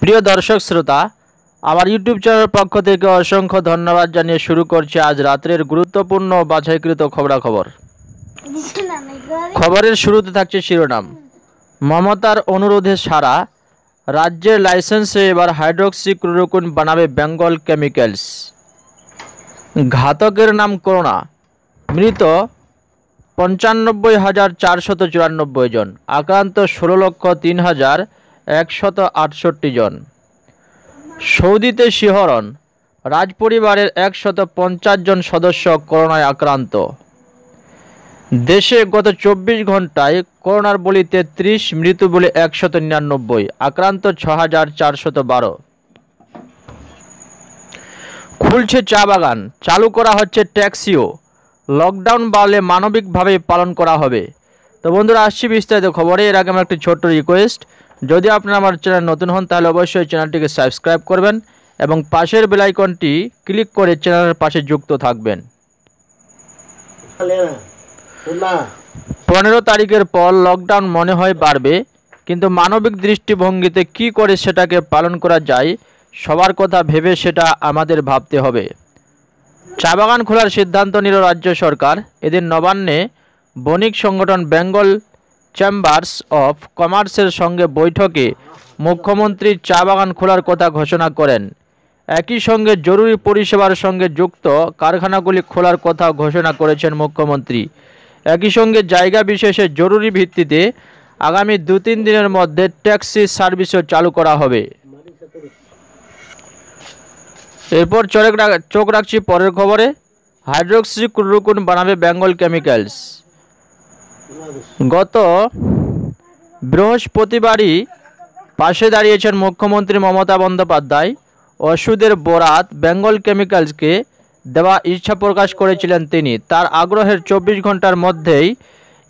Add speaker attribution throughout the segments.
Speaker 1: প্রিয় দর্শক শ্রোতা আমার ইউটিউব চ্যানেলের পক্ষ থেকে অসংখ্য ধন্যবাদ জানিয়ে শুরু করছি আজ রাত্রের গুরুত্বপূর্ণ বাছাইকৃত খবর খবরের শুরুতে থাকছে শিরোনাম মমতার অনুরোধে সারা রাজ্যের লাইসেন্সে এবার হাইড্রোক্সিক্লোরোকুন বানাবে বেঙ্গল কেমিক্যালস ঘাতকের নাম করোনা মৃত পঞ্চানব্বই হাজার চারশত চুরানব্বই জন আক্রান্ত ষোলো লক্ষ তিন হাজার একশত আটষট্টি জন সৌদিতে শিহরণ রাজপরিবারের একশত পঞ্চাশ জন সদস্য করোনায় আক্রান্ত দেশে গত চব্বিশ ঘন্টায় করোনার বলি তেত্রিশ মৃত্যু বলে একশত নিরানব্বই আক্রান্ত ছ হাজার চারশত বারো খুলছে চা বাগান চালু করা হচ্ছে ট্যাক্সিও লকডাউন বাড়লে মানবিকভাবে পালন করা হবে তো বন্ধুরা আসছি বিস্তারিত খবরে এর আগে আমার একটি ছোট্ট রিকোয়েস্ট যদি আপনারা আমার চ্যানেল নতুন হন তাহলে অবশ্যই চ্যানেলটিকে সাবস্ক্রাইব করবেন এবং পাশের বেলাইকনটি ক্লিক করে চ্যানেলের পাশে যুক্ত থাকবেন পনেরো তারিখের পর লকডাউন মনে হয় বাড়বে কিন্তু মানবিক দৃষ্টিভঙ্গিতে কি করে সেটাকে পালন করা যায় সবার কথা ভেবে সেটা আমাদের ভাবতে হবে চা বাগান খোলার সিদ্ধান্ত নিল রাজ্য সরকার এদিন নবান্নে বণিক সংগঠন বেঙ্গল চেম্বার্স অফ কমার্সের সঙ্গে বৈঠকে মুখ্যমন্ত্রী চা বাগান খোলার কথা ঘোষণা করেন একই সঙ্গে জরুরি পরিষেবার সঙ্গে যুক্ত কারখানাগুলি খোলার কথা ঘোষণা করেছেন মুখ্যমন্ত্রী একই সঙ্গে জায়গা বিশেষে জরুরি ভিত্তিতে আগামী দু তিন দিনের মধ্যে ট্যাক্সি সার্ভিসও চালু করা হবে এরপর চোখ রাখছি পরের খবরে হাইড্রোক্সি ক্লোরোকুন বানাবে বেঙ্গল কেমিক্যালস গত বৃহস্পতিবারই পাশে দাঁড়িয়েছেন মুখ্যমন্ত্রী মমতা বন্দ্যোপাধ্যায় ওষুধের বরাত বেঙ্গল কেমিক্যালসকে দেওয়া ইচ্ছা প্রকাশ করেছিলেন তিনি তার আগ্রহের চব্বিশ ঘন্টার মধ্যেই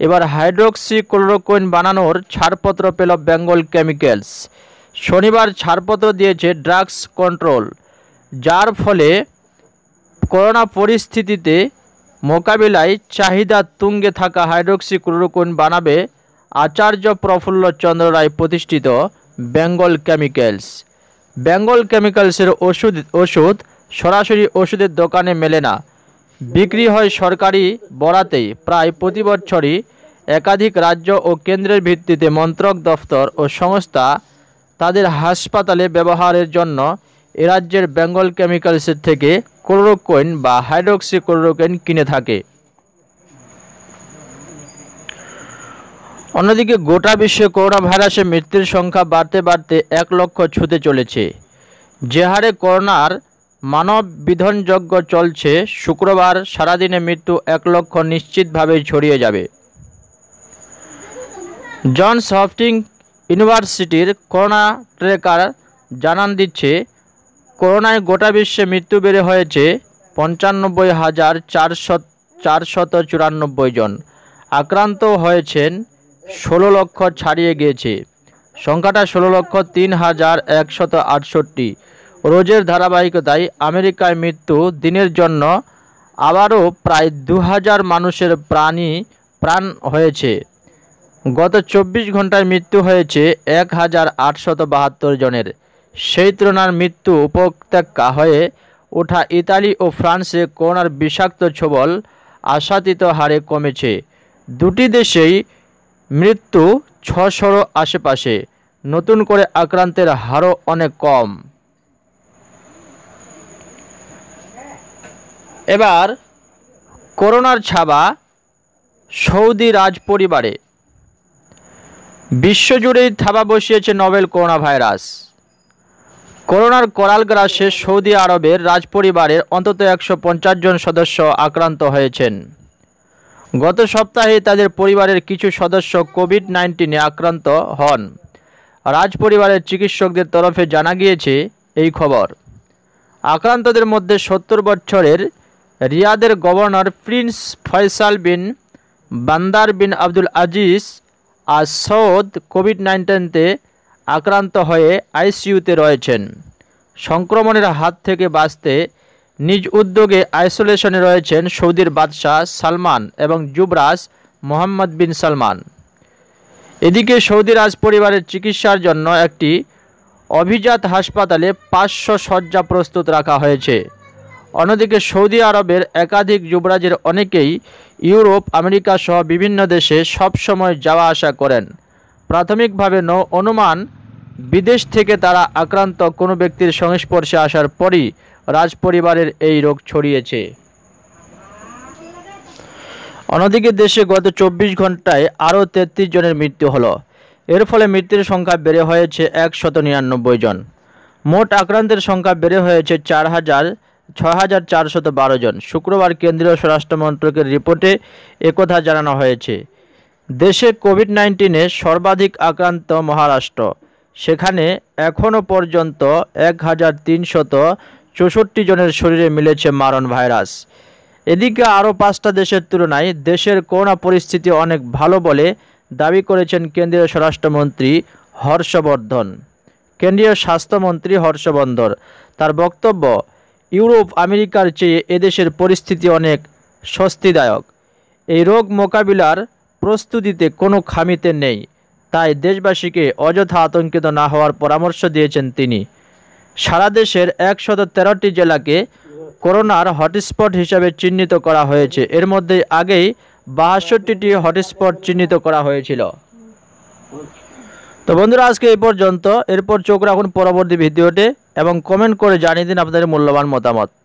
Speaker 1: এবার হাইড্রোক্সি ক্লোরোকুইন বানানোর ছাড়পত্র পেল বেঙ্গল কেমিক্যালস শনিবার ছাড়পত্র দিয়েছে ড্রাগস কন্ট্রোল যার ফলে করোনা পরিস্থিতিতে মোকাবিলায় চাহিদা তুঙ্গে থাকা হাইড্রোক্সি ক্লোরোকুইন বানাবে আচার্য প্রফুল্ল চন্দ্র রায় প্রতিষ্ঠিত বেঙ্গল কেমিক্যালস বেঙ্গল কেমিক্যালসের ওষুধ ওষুধ সরাসরি ওষুধের দোকানে মেলে না বিক্রি হয় সরকারি বরাতেই প্রায় প্রতি বছরই একাধিক রাজ্য ও কেন্দ্রের ভিত্তিতে মন্ত্রক দফতর ও সংস্থা তাদের হাসপাতালে ব্যবহারের জন্য এ রাজ্যের বেঙ্গল কেমিক্যালসের থেকে ক্লোরোকোইন বা হাইড্রোক্সি ক্লোরোকোইন কিনে থাকে অন্যদিকে গোটা বিশ্বে করোনা ভাইরাসে মৃত্যুর সংখ্যা বাড়তে বাড়তে এক লক্ষ ছুতে চলেছে যে হারে করোনার মানব বিধনযজ্ঞ চলছে শুক্রবার সারাদিনে মৃত্যু এক লক্ষ নিশ্চিতভাবে ছড়িয়ে যাবে জনস হফটিং ইউনিভার্সিটির করোনা ট্রেকার জানান দিচ্ছে করোনায় গোটা বিশ্বে মৃত্যু বেড়ে হয়েছে পঞ্চানব্বই হাজার চারশত চারশত চুরানব্বই জন আক্রান্ত হয়েছেন ষোলো লক্ষ ছাড়িয়ে গিয়েছে সংখ্যাটা ষোলো লক্ষ তিন হাজার একশত আটষট্টি রোজের ধারাবাহিকতায় আমেরিকায় মৃত্যু দিনের জন্য আবারও প্রায় দু হাজার মানুষের প্রাণী প্রাণ হয়েছে গত চব্বিশ ঘন্টায় মৃত্যু হয়েছে এক হাজার আটশত বাহাত্তর জনের সেই তুলনার মৃত্যু উপত্যকা হয়ে ওঠা ইতালি ও ফ্রান্সে করোনার বিষাক্ত ছবল আশাতীত হারে কমেছে দুটি দেশেই মৃত্যু ছশোর আশেপাশে নতুন করে আক্রান্তের হারও অনেক কম এবার করোনার ছাবা সৌদি রাজ পরিবারে বিশ্বজুড়েই থাবা বসিয়েছে নভেল করোনা ভাইরাস করোনার করাল গ্রাসে সৌদি আরবের রাজপরিবারের অন্তত একশো জন সদস্য আক্রান্ত হয়েছেন গত সপ্তাহে তাদের পরিবারের কিছু সদস্য কোভিড নাইন্টিনে আক্রান্ত হন রাজপরিবারের চিকিৎসকদের তরফে জানা গিয়েছে এই খবর আক্রান্তদের মধ্যে সত্তর বছরের রিয়াদের governor Prince Faisal bin Bandar bin Abdul Aziz Al Saud COVID নাইন্টিনতে আক্রান্ত হয়ে আইসিইউতে রয়েছেন সংক্রমণের হাত থেকে বাঁচতে নিজ উদ্যোগে আইসোলেশনে রয়েছেন সৌদির বাদশাহ সালমান এবং যুবরাজ মোহাম্মদ বিন সালমান এদিকে সৌদি রাজ পরিবারের চিকিৎসার জন্য একটি অভিজাত হাসপাতালে পাঁচশো শয্যা প্রস্তুত রাখা হয়েছে অন্যদিকে সৌদি আরবের একাধিক যুবরাজের অনেকেই ইউরোপ আমেরিকা সহ বিভিন্ন দেশে সবসময় যাওয়া আসা করেন প্রাথমিকভাবে নৌ অনুমান বিদেশ থেকে তারা আক্রান্ত কোনো ব্যক্তির সংস্পর্শে আসার পরই রাজপরিবারের এই রোগ ছড়িয়েছে অন্যদিকে দেশে গত চব্বিশ ঘন্টায় আরও তেত্রিশ জনের মৃত্যু হলো এর ফলে মৃত্যুর সংখ্যা বেড়ে হয়েছে একশত নিরানব্বই জন মোট আক্রান্তের সংখ্যা বেড়ে হয়েছে চার হাজার ছয় হাজার চারশত বারো জন শুক্রবার কেন্দ্রীয় স্বরাষ্ট্র মন্ত্রকের রিপোর্টে একথা জানানো হয়েছে দেশে কোভিড নাইন্টিনে সর্বাধিক আক্রান্ত মহারাষ্ট্র সেখানে এখনও পর্যন্ত এক হাজার তিনশত চৌষট্টি জনের শরীরে মিলেছে মারণ ভাইরাস এদিকে আরও পাঁচটা দেশের তুলনায় দেশের করোনা পরিস্থিতি অনেক ভালো বলে দাবি করেছেন কেন্দ্রীয় স্বরাষ্ট্রমন্ত্রী হর্ষবর্ধন কেন্দ্রীয় স্বাস্থ্যমন্ত্রী হর্ষবর্ধন তার বক্তব্য ইউরোপ আমেরিকার চেয়ে এদেশের পরিস্থিতি অনেক স্বস্তিদায়ক এই রোগ মোকাবিলার প্রস্তুতিতে কোনো খামিতে নেই তাই দেশবাসীকে অযথা আতঙ্কিত না হওয়ার পরামর্শ দিয়েছেন তিনি সারা দেশের একশত তেরোটি জেলাকে করোনার হটস্পট হিসাবে চিহ্নিত করা হয়েছে এর মধ্যে আগেই বাহাষট্টিটি হটস্পট চিহ্নিত করা হয়েছিল তো বন্ধুরা আজকে এই পর্যন্ত এরপর চোখ রাখুন পরবর্তী ভিডিওতে এবং কমেন্ট করে জানিয়ে দিন আপনাদের মূল্যবান মতামত